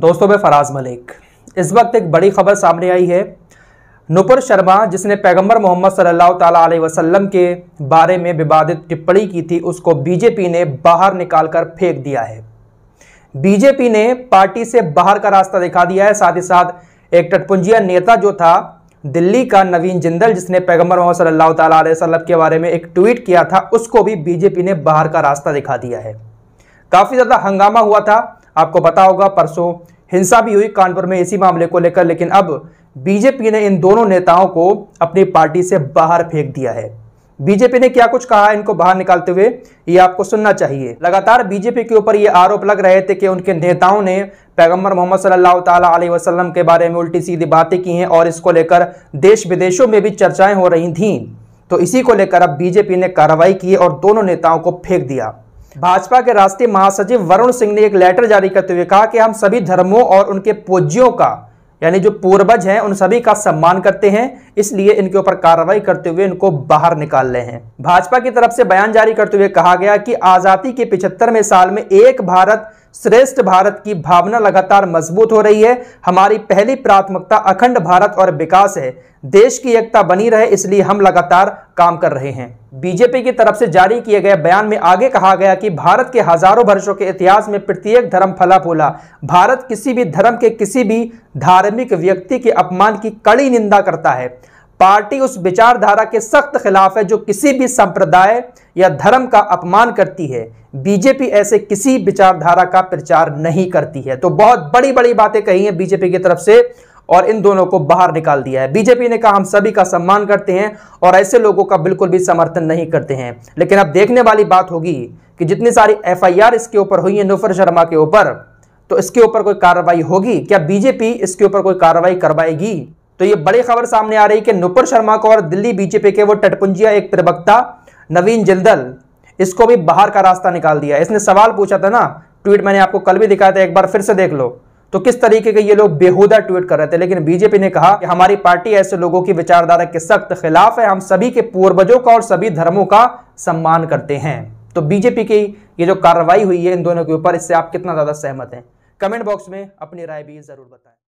दोस्तों मैं फराज मलिक इस वक्त एक बड़ी खबर सामने आई है नुपुर शर्मा जिसने पैगंबर मोहम्मद सल्लल्लाहु अलैहि वसल्लम के बारे में विवादित टिप्पणी की थी उसको बीजेपी ने बाहर निकालकर फेंक दिया है बीजेपी ने पार्टी से बाहर का रास्ता दिखा दिया है साथ ही साथ एक टटपुंजिया नेता जो था दिल्ली का नवीन जिंदल जिसने पैगम्बर मोहम्मद सल्लल्लाहु अलैहि के बारे में एक ट्वीट किया था उसको भी बीजेपी ने बाहर का रास्ता दिखा दिया है काफ़ी ज़्यादा हंगामा हुआ था आपको पता होगा परसों हिंसा भी हुई कानपुर में इसी मामले को लेकर लेकिन अब बीजेपी ने इन दोनों नेताओं को अपनी पार्टी से बाहर फेंक दिया है बीजेपी ने क्या कुछ कहा इनको बाहर निकालते हुए ये आपको सुनना चाहिए लगातार बीजेपी के ऊपर ये आरोप लग रहे थे कि उनके नेताओं ने पैगंबर मोहम्मद सल्लल्लाहु अलैहि वसल्लम के बारे में उल्टी सीधी बातें की हैं और इसको लेकर देश विदेशों में भी चर्चाएं हो रही थीं तो इसी को लेकर अब बीजेपी ने कार्रवाई की और दोनों नेताओं को फेंक दिया भाजपा के राष्ट्रीय महासचिव वरुण सिंह ने एक लेटर जारी करते हुए कहा कि हम सभी धर्मों और उनके पूज्यों का यानी जो पूर्वज हैं उन सभी का सम्मान करते हैं इसलिए इनके ऊपर कार्रवाई करते हुए इनको बाहर निकाल रहे हैं भाजपा की तरफ से बयान जारी करते हुए कहा गया कि आज़ादी के पिछहत्तरवें साल में एक भारत श्रेष्ठ भारत की भावना लगातार मजबूत हो रही है हमारी पहली प्राथमिकता अखंड भारत और विकास है देश की एकता बनी रहे इसलिए हम लगातार काम कर रहे हैं बीजेपी की तरफ से जारी किए गए बयान में आगे कहा गया कि भारत के हजारों वर्षों के इतिहास में प्रत्येक धर्म फला फूला भारत किसी भी धर्म के किसी भी धार्मिक व्यक्ति के अपमान की कड़ी निंदा करता है पार्टी उस विचारधारा के सख्त खिलाफ है जो किसी भी संप्रदाय या धर्म का अपमान करती है बीजेपी ऐसे किसी विचारधारा का प्रचार नहीं करती है तो बहुत बड़ी बड़ी बातें कही हैं बीजेपी की तरफ से और इन दोनों को बाहर निकाल दिया है बीजेपी ने कहा हम सभी का सम्मान करते हैं और ऐसे लोगों का बिल्कुल भी समर्थन नहीं करते हैं लेकिन अब देखने वाली बात होगी कि जितनी सारी एफ इसके ऊपर हुई है नुफर शर्मा के ऊपर तो इसके ऊपर कोई कार्रवाई होगी क्या बीजेपी इसके ऊपर कोई कार्रवाई करवाएगी तो ये बड़ी खबर सामने आ रही कि नुपुर शर्मा को और दिल्ली बीजेपी के वो टटपुंजिया एक प्रवक्ता नवीन जिंदल इसको भी बाहर का रास्ता निकाल दिया इसने सवाल पूछा था ना ट्वीट मैंने आपको कल भी दिखाया था एक बार फिर से देख लो तो किस तरीके के ये लोग बेहुदा ट्वीट कर रहे थे लेकिन बीजेपी ने कहा कि हमारी पार्टी ऐसे लोगों की विचारधारा के सख्त खिलाफ है हम सभी के पूर्वजों का और सभी धर्मों का सम्मान करते हैं तो बीजेपी की ये जो कार्रवाई हुई है इन दोनों के ऊपर इससे आप कितना ज़्यादा सहमत हैं कमेंट बॉक्स में अपनी राय भी जरूर बताएं